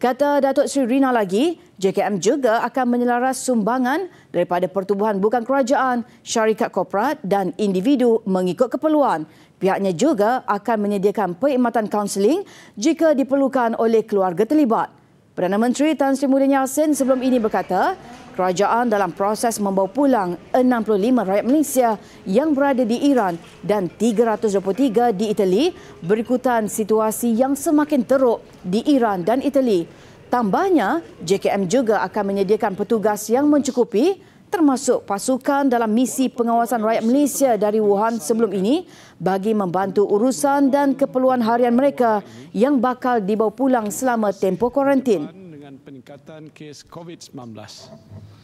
Kata Datuk Sri Rina lagi, JKM juga akan menyelaras sumbangan daripada pertubuhan bukan kerajaan, syarikat korporat dan individu mengikut keperluan. Pihaknya juga akan menyediakan perkhidmatan kaunseling jika diperlukan oleh keluarga terlibat. Perdana Menteri Tan Sri Mulyani Yassin sebelum ini berkata, kerajaan dalam proses membawa pulang 65 rakyat Malaysia yang berada di Iran dan 323 di Itali berikutan situasi yang semakin teruk di Iran dan Itali. Tambahnya, JKM juga akan menyediakan petugas yang mencukupi termasuk pasukan dalam misi pengawasan rakyat Malaysia dari Wuhan sebelum ini bagi membantu urusan dan keperluan harian mereka yang bakal dibawa pulang selama tempoh karantin peningkatan kes COVID-19.